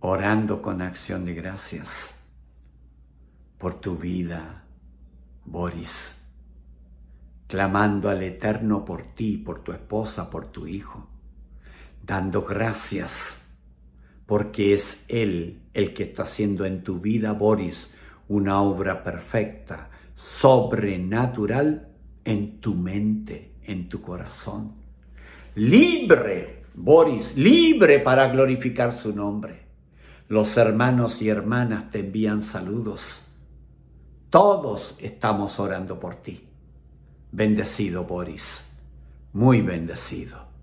orando con acción de gracias por tu vida, Boris, clamando al Eterno por ti, por tu esposa, por tu hijo, dando gracias porque es Él el que está haciendo en tu vida, Boris, una obra perfecta, sobrenatural en tu mente, en tu corazón. Libre, Boris, libre para glorificar su nombre. Los hermanos y hermanas te envían saludos. Todos estamos orando por ti. Bendecido Boris, muy bendecido.